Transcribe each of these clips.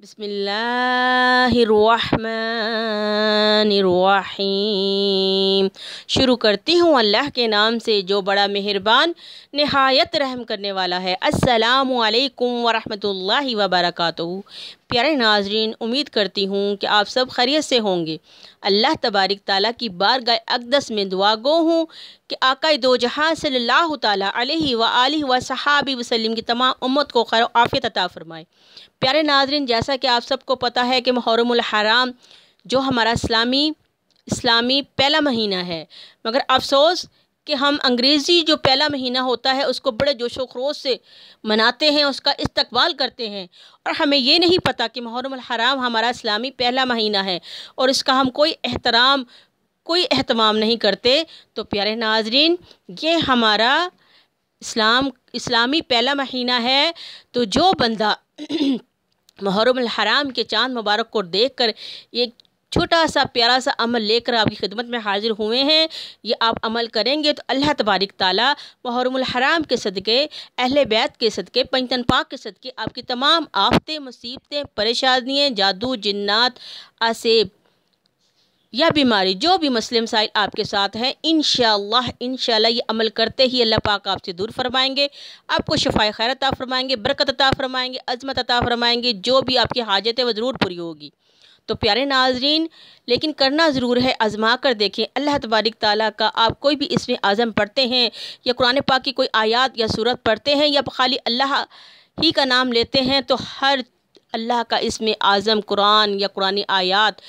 बिसमीम शुरू करती हूँ अल्लाह के नाम से जो बड़ा मेहरबान नहायत रहम करने वाला है अल्लाम वालेकुम वरहमतुल्लाहि वबरकatuह प्यारे नाजरीन उम्मीद करती हूँ कि आप सब खैरियत से होंगे अल्लाह तबारक ताला की बारगाह अकदस में दुआ गो हूँ कि आकाई दो जहाँ सल्ला व सहाबी वसलम की तमाम उम्मत को खैर आफ़ियत अता फरमाए प्यारे नाजरीन जैसा कि आप सबको पता है कि हराम जो हमारा इस्लामी इस्लामी पहला महीना है मगर अफसोस कि हम अंग्रेज़ी जो पहला महीना होता है उसको बड़े जोश खरोश से मनाते हैं उसका इस्तकबाल करते हैं और हमें ये नहीं पता कि मुहर्रम हराम हमारा इस्लामी पहला महीना है और इसका हम कोई एहतराम कोई अहतमाम नहीं करते तो प्यारे नाजरीन ये हमारा इस्लाम इस्लामी पहला महीना है तो जो बंदा मुहर्रम हराम के चांद मुबारक को देख कर छोटा सा प्यारा सा अमल लेकर आपकी खिदमत में हाजिर हुए हैं ये आप अमल करेंगे तो अल्लाह तबारक ताली हराम के सदक़े अहल बैत के सदक़े पंचतन पाक के सदक़े आपकी तमाम आफतें मुसीबतें परेशानियाँ जादू जन्नात आसेब या बीमारी जो भी मुस्लिम मसाइल आपके साथ हैं इन इन ये अमल करते ही अल्लाह पाक आपसे दूर फरमाएंगे आपको शफा खैर अता फरमाएंगे बरकत अता फरमाएंगे अजमत अता फरमाएंगे जो भी आपकी हाजत है वह ज़रूर पूरी होगी तो प्यारे नाजरीन लेकिन करना ज़रूर है आजमा कर देखें अल्लाह तबारक ताली का आप कोई भी इसमें आज़म पढ़ते हैं या कुरान पाक की कोई आयात या सूरत पढ़ते हैं या खाली अल्लाह ही का नाम लेते हैं तो हर अल्लाह का इसमें आज़म कुरान या कुरान आयात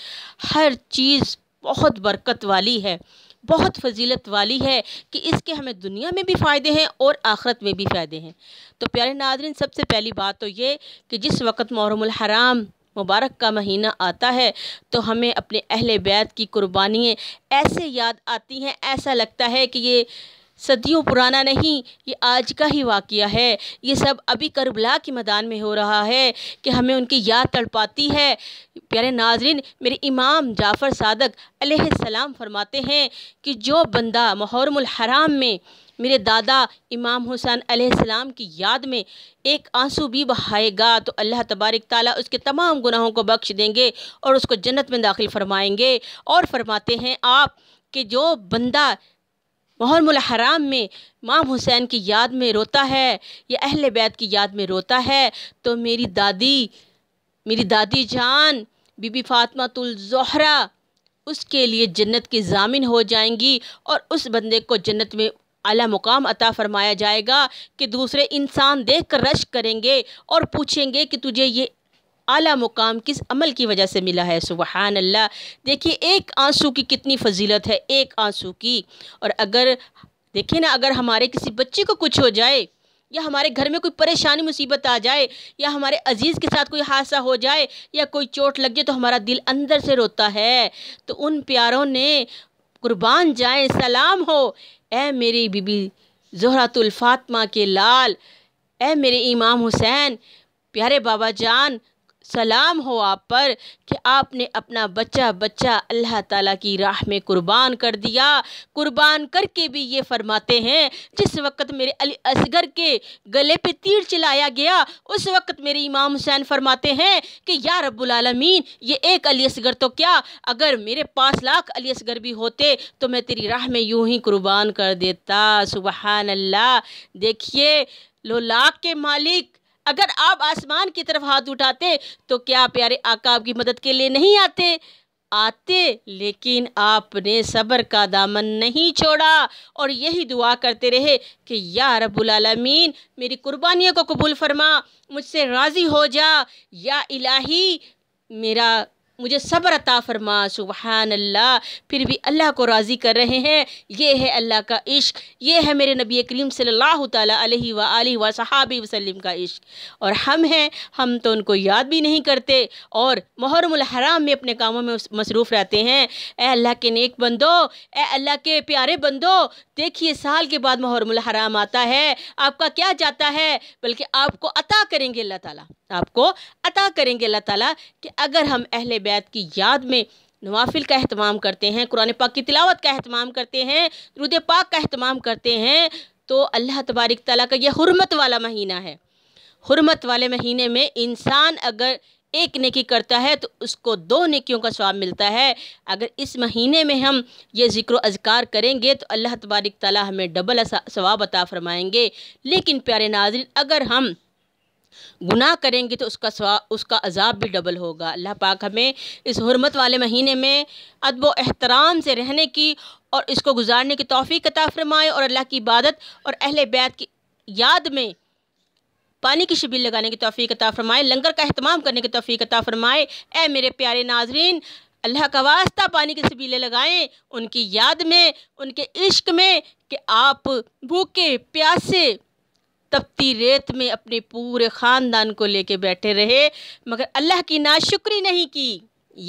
हर चीज़ बहुत बरकत वाली है बहुत फजीलत वाली है कि इसके हमें दुनिया में भी फ़ायदे हैं और आखरत में भी फ़ायदे हैं तो प्यारे नादरन सबसे पहली बात तो ये कि जिस वक्त मुहरम हराम मुबारक का महीना आता है तो हमें अपने अहल बैत की कुर्बानियाँ ऐसे याद आती हैं ऐसा लगता है कि ये सदियों पुराना नहीं ये आज का ही वाक़ है ये सब अभी करबला के मैदान में हो रहा है कि हमें उनकी याद तड़पाती है प्यारे नाजरीन मेरे इमाम जाफ़र सादक सलाम फरमाते हैं कि जो बंदा महरमल हराम में मेरे दादा इमाम हुसैन अलैहिस्सलाम की याद में एक आंसू भी बहाएगा तो अल्लाह तबारक ताला उसके तमाम गुनाहों को बख्श देंगे और उसको जन्नत में दाखिल फरमाएंगे और फरमाते हैं आप कि जो बंदा महरमुल हराम में इमाम हुसैन की याद में रोता है या अहल बैत की याद में रोता है तो मेरी दादी मेरी दादी जान बीबी फातमतुलजहरा उसके लिए जन्नत की जामिन हो जाएंगी और उस बंदे को जन्नत में अला मुकाम अता फरमाया जाएगा कि दूसरे इंसान देख कर रश करेंगे और पूछेंगे कि तुझे ये आला मुकाम किस अमल की वजह से मिला है सुबहान अल्लाह देखिए एक आंसू की कितनी फजीलत है एक आंसू की और अगर देखिए ना अगर हमारे किसी बच्चे को कुछ हो जाए या हमारे घर में कोई परेशानी मुसीबत आ जाए या हमारे अजीज़ के साथ कोई हादसा हो जाए या कोई चोट लग जाए तो हमारा दिल अंदर से रोता है तो उन प्यारों ने कुर्बान जाए सलाम हो ए मेरी बीबी जहरातुल फातमा के लाल ए मेरे इमाम हुसैन प्यारे बाबा जान सलाम हो आप पर कि आपने अपना बच्चा बच्चा अल्लाह ताला की राह में कुर्बान कर दिया कुर्बान करके भी ये फरमाते हैं जिस वक्त मेरे अली असगर के गले पे तीर चलाया गया उस वक्त मेरे इमाम हुसैन फरमाते हैं कि या रब्बुलमीन ये एक अली असगर तो क्या अगर मेरे पाँच लाख अली असगर भी होते तो मैं तेरी राह में यूँ ही कुर्बान कर देता सुबहान अल्लाह देखिए लो लाख के मालिक अगर आप आसमान की तरफ हाथ उठाते तो क्या प्यारे आका आपकी मदद के लिए नहीं आते आते लेकिन आपने सब्र का दामन नहीं छोड़ा और यही दुआ करते रहे कि या रब्बुल आलमीन मेरी कुर्बानियों को कबूल फरमा मुझसे राज़ी हो जा या इलाही मेरा मुझे सब्र अता फरमा सुबहान अल्लाह फिर भी अल्लाह को राज़ी कर रहे हैं ये है अल्लाह का इश्क ये है मेरे नबी करीम सल्लल्लाहु अलैहि व व सहाबी वसल्लम का इश्क और हम हैं हम तो उनको याद भी नहीं करते और हराम में अपने कामों में मसरूफ़ रहते हैं ए अल्लाह के नेक बंदो ए अल्लाह के प्यारे बंदो देखिए साल के बाद हराम आता है आपका क्या जाता है बल्कि आपको अता करेंगे अल्लाह ताला आपको अता करेंगे अल्लाह ताला कि अगर हम अहल बैत की याद में नवाफिल का अहतमाम करते हैं कुरान पाक की तिलावत का अहतमाम करते हैं रुद पाक का अहतमाम करते हैं तो अल्लाह तबारक ताली का यह हरमत वाला महीना है हरमत वाले महीने में इंसान अगर एक नेकी करता है तो उसको दो नेकियों का स्वाब मिलता है अगर इस महीने में हम ये जिक्र अजकार करेंगे तो अल्लाह तबारक ताली हमें डबल स्वाब अता फ़रमाएँगे लेकिन प्यारे नाजर अगर हम गुनाह करेंगे तो उसका स्वा उसका अजाब भी डबल होगा अल्लाह पाक हमें इस हरमत वाले महीने में अदब एहतराम से रहने की और इसको गुजारने की तोफ़ी कता फरमाए और अल्लाह की इबादत और अहल बैत की याद में पानी की शबील लगाने की तोफ़ी कता फरमाए लंगर का अहतमाम करने की तोफ़ी कता फरमाए ए मेरे प्यारे नाजरीन अल्लाह का वास्ता पानी की सबीले लगाएं उनकी याद में उनके इश्क में कि आप भूखे प्यासे तपती रेत में अपने पूरे ख़ानदान को लेके बैठे रहे मगर अल्लाह की नाशुक्री नहीं की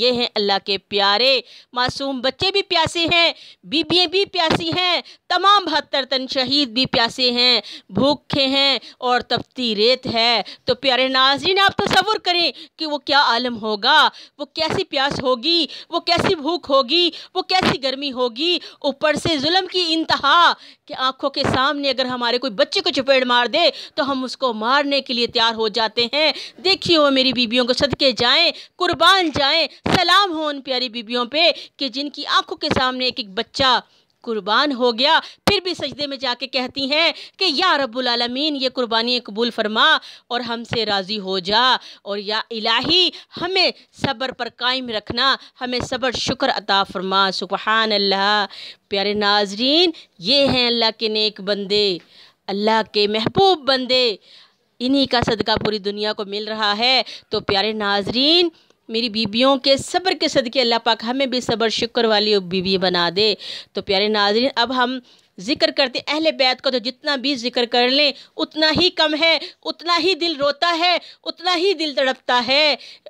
ये हैं अल्लाह के प्यारे मासूम बच्चे भी प्यासे हैं बीबियाँ भी प्यासी हैं तमाम बहत्तर तन शहीद भी प्यासे हैं भूखे हैं और तपती रेत है तो प्यारे नाजरीन आप तस्वुर करें कि वो क्या आलम होगा वो कैसी प्यास होगी वो कैसी भूख होगी वो कैसी गर्मी होगी ऊपर से जुल्म की इंतहा कि आंखों के सामने अगर हमारे कोई बच्चे को चपेट मार दे तो हम उसको मारने के लिए तैयार हो जाते हैं देखिए वो मेरी बीबियों को सदके जाएं कुर्बान जाएं सलाम हो उन प्यारी बीबियों पे कि जिनकी आंखों के सामने एक एक बच्चा कुर्बान हो गया फिर भी सजदे में जाके कहती हैं कि या रब्बुल आलमीन ये कुर्बानी कबूल फरमा और हमसे राज़ी हो जा और या इलाही हमें सब्र पर कायम रखना हमें सब्र शुक्र अता फरमा सुबहान अल्लाह प्यारे नाजरीन ये हैं अल्लाह के नेक बंदे अल्लाह के महबूब बंदे इन्हीं का सदका पूरी दुनिया को मिल रहा है तो प्यारे नाजरीन मेरी बीबियों के सब्र के सदके अल्लाह पाक हमें भी सब्र शुक्र वाली बीवी बना दे तो प्यारे नाजरीन अब हम जिक्र करते अहल बैत का तो जितना भी जिक्र कर लें उतना ही कम है उतना ही दिल रोता है उतना ही दिल तड़पता है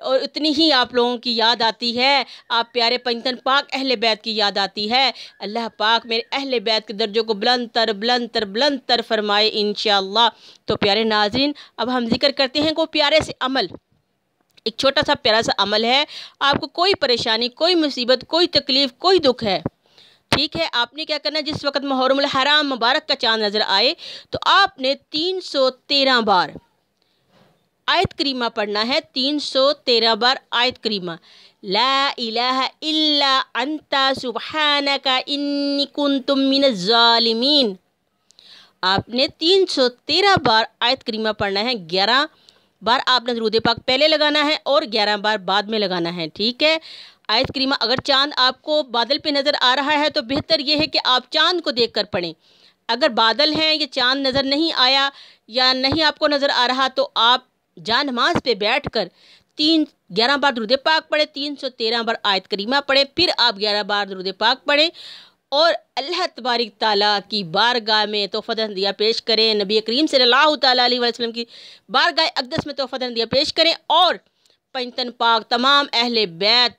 और उतनी ही आप लोगों की याद आती है आप प्यारे पंतन पाक अहल बैत की याद आती है अल्लाह पाक मेरे अहल बैत के दर्जों को बुलंद तर बुलंद तर बुलंद तर फरमाए इन तो प्यारे नाजरीन अब हम जिक्र करते हैं को प्यारे से अमल एक छोटा सा प्यारा सा अमल है आपको कोई परेशानी कोई मुसीबत कोई तकलीफ़ कोई दुख है ठीक है आपने क्या करना है जिस वक्त महरम हराम मुबारक का चांद नज़र आए तो आपने तीन सौ तेरह बार आयत करीमा पढ़ना है तीन सौ तेरह बार आयत करीमा ला इलाहा इल्ला अंता सुबहानका इन्नी कुंतुम मिन ज़ालिमीन आपने तीन सौ तेरह बार आयत करीमा पढ़ना है ग्यारह बार आपने दरूद पाक पहले लगाना है और ग्यारह बार बाद में लगाना है ठीक है आयत करीमा अगर चांद आपको बादल पे नज़र आ रहा है तो बेहतर यह है कि आप चांद को देख कर पढ़ें अगर बादल हैं या चांद नज़र नहीं आया या नहीं आपको नज़र आ रहा तो आप जान नमाज पे बैठ कर तीन ग्यारह बार दुरुद पाक पढ़े तीन सौ तेरह बार आयत करीमा पढ़े फिर आप ग्यारह बार द्रुद पाक पढ़ें और अल्लाह तबारक ताल की बारगाह में तोहफ़ा दिया पेश करें नबी करीम सल्लल्लाहु अलैहि वसल्लम की बारगाह अकदस में तोहफ़ा दिया पेश करें और पैंतन पाक तमाम अहल बैत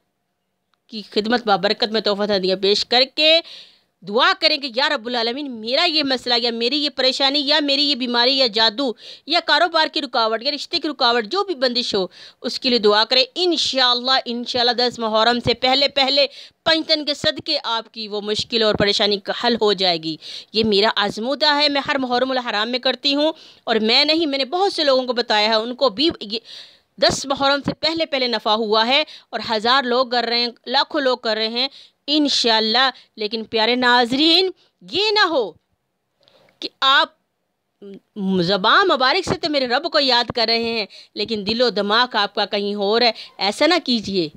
की खिदमत बरकत में तोहफ़ा दिया पेश करके दुआ करें कि या रब्बुल रबालमीन मेरा ये मसला या मेरी ये परेशानी या मेरी ये बीमारी या जादू या कारोबार की रुकावट या रिश्ते की रुकावट जो भी बंदिश हो उसके लिए दुआ करें इन शह दस मुहर्रम से पहले पहले पंचतन के सदके आपकी वो मुश्किल और परेशानी का हल हो जाएगी ये मेरा आजमूदा है मैं हर मुहर्रम हराम में करती हूँ और मैं नहीं मैंने बहुत से लोगों को बताया है उनको भी दस मुहर्रम से पहले पहले नफ़ा हुआ है और हज़ार लोग कर रहे हैं लाखों लोग कर रहे हैं इन लेकिन प्यारे नाजरीन ये ना हो कि आप ज़बान मुबारक से तो मेरे रब को याद कर रहे हैं लेकिन दिलो दिमाग आपका कहीं और है ऐसा ना कीजिए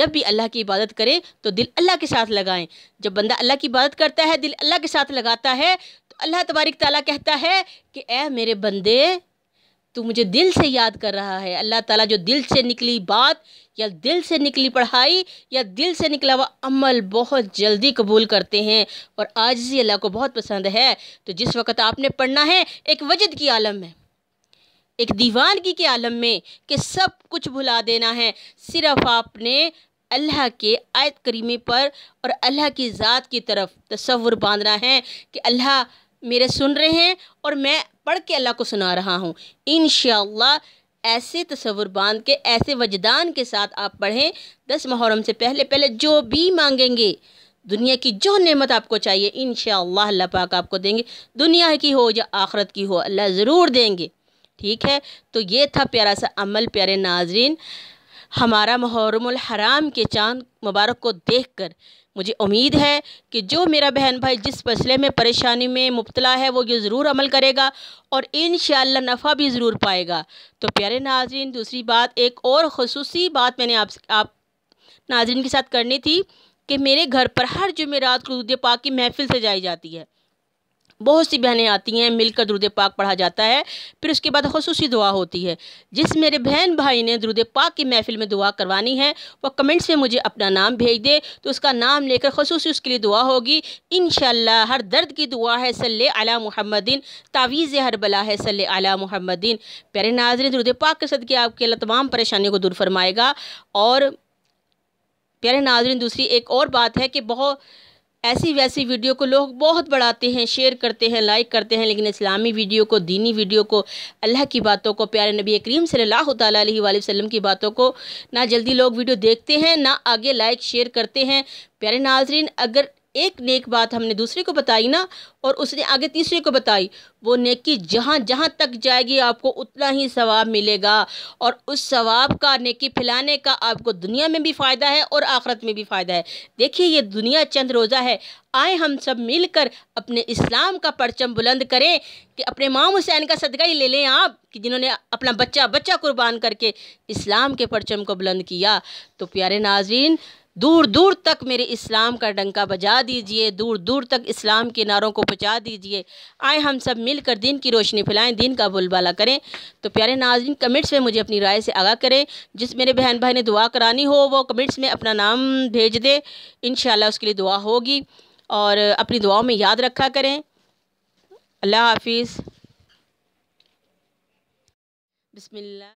जब भी अल्लाह की इबादत करें तो दिल अल्लाह के साथ लगाएं जब बंदा अल्लाह की इबादत करता है दिल अल्लाह के साथ लगाता है तो अल्लाह तबारक ताला कहता है कि ए मेरे बंदे तू मुझे दिल से याद कर रहा है अल्लाह ताला जो दिल से निकली बात या दिल से निकली पढ़ाई या दिल से निकला हुआ अमल बहुत जल्दी कबूल करते हैं और आज ही अल्लाह को बहुत पसंद है तो जिस वक्त आपने पढ़ना है एक वजद की आलम है एक दीवानगी के आलम में कि सब कुछ भुला देना है सिर्फ आपने अल्लाह के आयत करीमे पर और अल्लाह की ज़ात की तरफ तस्वुर बांधना है कि अल्लाह मेरे सुन रहे हैं और मैं पढ़ के अल्लाह को सुना रहा हूँ इन ऐसे तस्वुर बांध के ऐसे वजदान के साथ आप पढ़ें दस मुहर्रम से पहले पहले जो भी मांगेंगे दुनिया की जो नेमत आपको चाहिए इन अल्लाह पाक आपको देंगे दुनिया की हो या आखरत की हो अल्लाह ज़रूर देंगे ठीक है तो ये था प्यारा सा अमल प्यारे नाजरीन हमारा मुहर्रम हराम के चांद मुबारक को देख कर मुझे उम्मीद है कि जो मेरा बहन भाई जिस मसले में परेशानी में मुबतला है वो ये ज़रूर अमल करेगा और इन नफ़ा भी ज़रूर पाएगा तो प्यारे नाजरन दूसरी बात एक और खसूस बात मैंने आप, आप नाजरन के साथ करनी थी कि मेरे घर पर हर जुमेरात को दूध पाक की महफिल सजाई जाती है बहुत सी बहनें आती हैं मिलकर दुरुद पाक पढ़ा जाता है फिर उसके बाद खसूसी दुआ होती है जिस मेरे बहन भाई ने दुरुद पाक की महफिल में दुआ करवानी है वह कमेंट्स में मुझे अपना नाम भेज दे तो उसका नाम लेकर खसूस उसके लिए दुआ होगी इन हर दर्द की दुआ है सल अला महमदिन तावीज़ हर बला है सल अला महमदिन प्यारे नाजर दुरुद पाक के सद के आपके अल्लाह तमाम परेशानियों को दूर फरमाएगा और प्यारे नाजरन दूसरी एक और बात है कि बहुत ऐसी वैसी वीडियो को लोग बहुत बढ़ाते हैं शेयर करते हैं लाइक करते हैं लेकिन इस्लामी वीडियो को दीनी वीडियो को अल्लाह की बातों को प्यारे नबी करीम सल्लल्लाहु अलैहि वसल्लम की बातों को ना जल्दी लोग वीडियो देखते हैं ना आगे लाइक शेयर करते हैं प्यारे नाजरीन अगर एक नेक बात हमने दूसरे को बताई ना और उसने आगे तीसरे को बताई वो नेकी जहाँ जहाँ तक जाएगी आपको उतना ही सवाब मिलेगा और उस सवाब का नेकी फैलाने का आपको दुनिया में भी फ़ायदा है और आखरत में भी फ़ायदा है देखिए ये दुनिया चंद रोज़ा है आए हम सब मिलकर अपने इस्लाम का परचम बुलंद करें कि अपने माम हुसैन का सदका ही ले लें आप कि जिन्होंने अपना बच्चा बच्चा कुर्बान करके इस्लाम के परचम को बुलंद किया तो प्यारे नाजरीन दूर दूर तक मेरे इस्लाम का डंका बजा दीजिए दूर दूर तक इस्लाम के नारों को पहुँचा दीजिए आए हम सब मिलकर दिन की रोशनी फैलाएं दिन का बुलबाला करें तो प्यारे नाजिन कमेंट्स में मुझे अपनी राय से आगाह करें जिस मेरे बहन भाई ने दुआ करानी हो वो कमेंट्स में अपना नाम भेज दे इन उसके लिए दुआ होगी और अपनी दुआओं में याद रखा करें अल्लाह हाफिज़ बसमिल्ला